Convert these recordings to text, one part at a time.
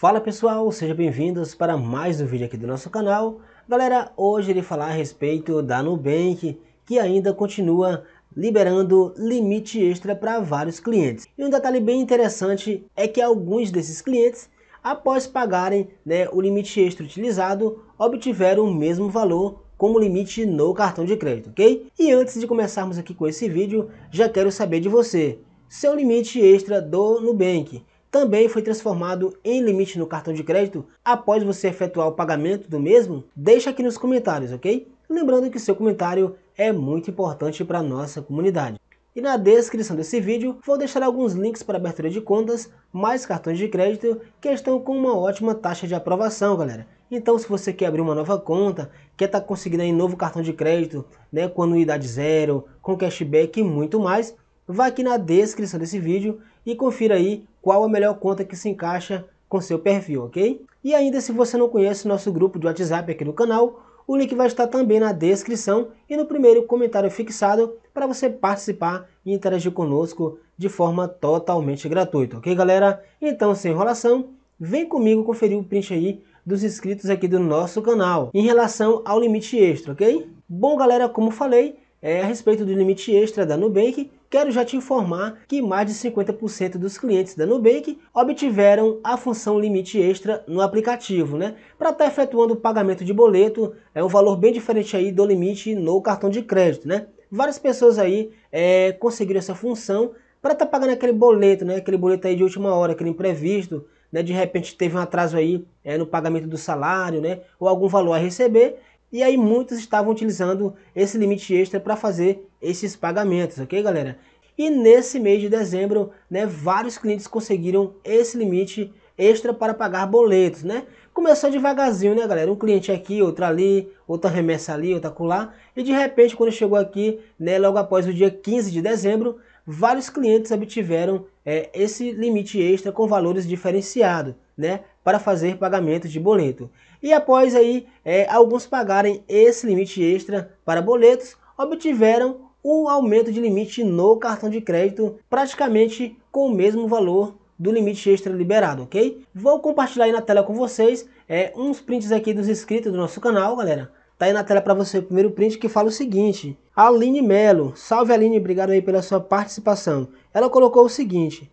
Fala pessoal, sejam bem-vindos para mais um vídeo aqui do nosso canal. Galera, hoje irei falar a respeito da Nubank, que ainda continua liberando limite extra para vários clientes. E um detalhe bem interessante é que alguns desses clientes, após pagarem né, o limite extra utilizado, obtiveram o mesmo valor como limite no cartão de crédito, ok? E antes de começarmos aqui com esse vídeo, já quero saber de você, seu limite extra do Nubank também foi transformado em limite no cartão de crédito após você efetuar o pagamento do mesmo? Deixa aqui nos comentários, ok? Lembrando que o seu comentário é muito importante para a nossa comunidade. E na descrição desse vídeo vou deixar alguns links para abertura de contas, mais cartões de crédito que estão com uma ótima taxa de aprovação, galera. Então se você quer abrir uma nova conta, quer estar tá conseguindo aí um novo cartão de crédito, né, com anuidade zero, com cashback e muito mais, vá aqui na descrição desse vídeo e confira aí qual a melhor conta que se encaixa com seu perfil, ok? E ainda se você não conhece o nosso grupo de WhatsApp aqui no canal, o link vai estar também na descrição e no primeiro comentário fixado para você participar e interagir conosco de forma totalmente gratuita, ok galera? Então, sem enrolação, vem comigo conferir o print aí dos inscritos aqui do nosso canal em relação ao limite extra, ok? Bom galera, como falei, é, a respeito do limite extra da Nubank, quero já te informar que mais de 50% dos clientes da Nubank obtiveram a função limite extra no aplicativo, né? Para estar tá efetuando o pagamento de boleto, é um valor bem diferente aí do limite no cartão de crédito, né? Várias pessoas aí é, conseguiram essa função para estar tá pagando aquele boleto, né? Aquele boleto aí de última hora, aquele imprevisto, né? De repente teve um atraso aí é, no pagamento do salário, né? Ou algum valor a receber e aí muitos estavam utilizando esse limite extra para fazer esses pagamentos, ok galera? E nesse mês de dezembro, né, vários clientes conseguiram esse limite extra para pagar boletos, né? Começou devagarzinho, né, galera? Um cliente aqui, outro ali, outra remessa ali, outra acolá. E de repente, quando chegou aqui, né, logo após o dia 15 de dezembro, vários clientes obtiveram é, esse limite extra com valores diferenciados, né? para fazer pagamentos de boleto. E após aí é, alguns pagarem esse limite extra para boletos, obtiveram o um aumento de limite no cartão de crédito praticamente com o mesmo valor do limite extra liberado, ok? Vou compartilhar aí na tela com vocês é, uns prints aqui dos inscritos do nosso canal, galera. Tá aí na tela para você o primeiro print que fala o seguinte. Aline Melo, salve Aline, obrigado aí pela sua participação. Ela colocou o seguinte.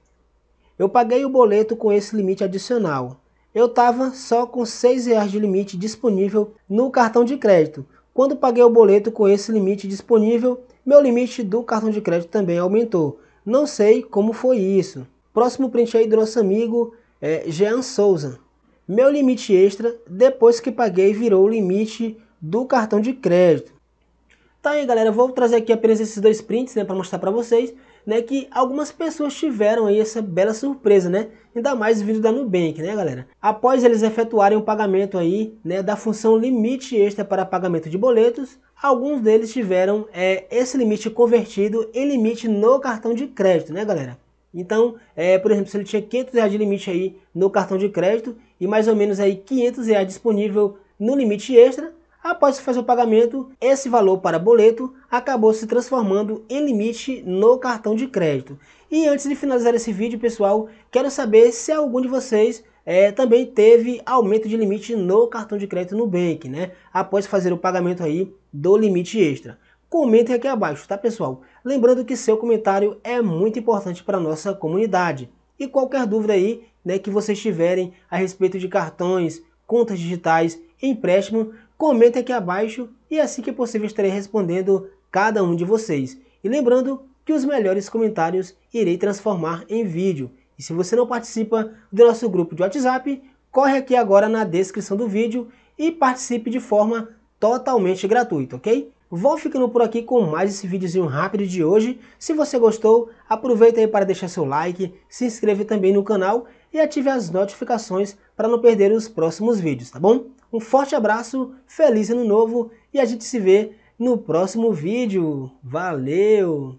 Eu paguei o boleto com esse limite adicional eu estava só com seis reais de limite disponível no cartão de crédito. Quando paguei o boleto com esse limite disponível, meu limite do cartão de crédito também aumentou. Não sei como foi isso. Próximo print aí do nosso amigo é, Jean Souza. Meu limite extra, depois que paguei, virou o limite do cartão de crédito. Tá aí, galera. Vou trazer aqui apenas esses dois prints né, para mostrar para vocês né, que algumas pessoas tiveram aí essa bela surpresa, né? Ainda mais vindo da Nubank, né, galera? Após eles efetuarem o pagamento aí, né, da função limite extra para pagamento de boletos, alguns deles tiveram é, esse limite convertido em limite no cartão de crédito, né, galera? Então, é, por exemplo, se ele tinha 500 reais de limite aí no cartão de crédito e mais ou menos aí 500 reais disponível no limite extra, Após fazer o pagamento, esse valor para boleto acabou se transformando em limite no cartão de crédito. E antes de finalizar esse vídeo, pessoal, quero saber se algum de vocês é, também teve aumento de limite no cartão de crédito Nubank, né? Após fazer o pagamento aí do limite extra. Comentem aqui abaixo, tá pessoal? Lembrando que seu comentário é muito importante para a nossa comunidade. E qualquer dúvida aí né, que vocês tiverem a respeito de cartões, contas digitais, empréstimo, Comente aqui abaixo e é assim que é possível estarei respondendo cada um de vocês. E lembrando que os melhores comentários irei transformar em vídeo. E se você não participa do nosso grupo de WhatsApp, corre aqui agora na descrição do vídeo e participe de forma totalmente gratuita, ok? Vou ficando por aqui com mais esse videozinho rápido de hoje. Se você gostou, aproveita aí para deixar seu like, se inscreve também no canal e ative as notificações para não perder os próximos vídeos, tá bom? Um forte abraço, feliz ano novo e a gente se vê no próximo vídeo. Valeu!